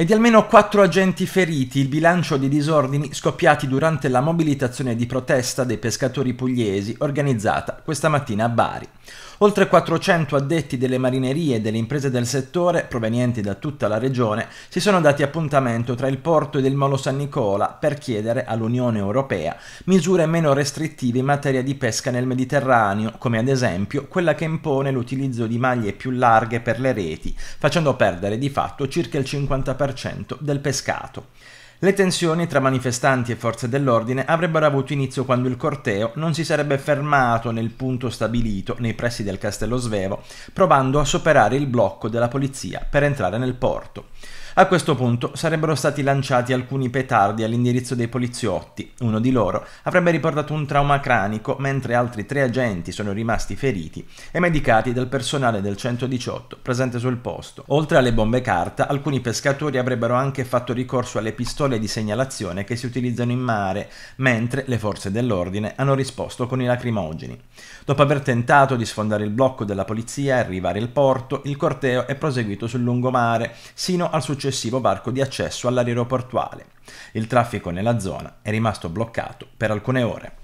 e di almeno quattro agenti feriti il bilancio dei disordini scoppiati durante la mobilitazione di protesta dei pescatori pugliesi organizzata questa mattina a Bari. Oltre 400 addetti delle marinerie e delle imprese del settore, provenienti da tutta la regione, si sono dati appuntamento tra il porto ed il Molo San Nicola per chiedere all'Unione Europea misure meno restrittive in materia di pesca nel Mediterraneo, come ad esempio quella che impone l'utilizzo di maglie più larghe per le reti, facendo perdere di fatto circa il 50% 40% del pescato. Le tensioni tra manifestanti e forze dell'ordine avrebbero avuto inizio quando il corteo non si sarebbe fermato nel punto stabilito nei pressi del Castello Svevo, provando a superare il blocco della polizia per entrare nel porto. A questo punto sarebbero stati lanciati alcuni petardi all'indirizzo dei poliziotti. Uno di loro avrebbe riportato un trauma cranico, mentre altri tre agenti sono rimasti feriti e medicati dal personale del 118 presente sul posto. Oltre alle bombe carta, alcuni pescatori avrebbero anche fatto ricorso alle pistole di segnalazione che si utilizzano in mare, mentre le forze dell'ordine hanno risposto con i lacrimogeni. Dopo aver tentato di sfondare il blocco della polizia e arrivare al porto, il corteo è proseguito sul lungomare sino al successivo successivo varco di accesso all'aeroportuale. Il traffico nella zona è rimasto bloccato per alcune ore.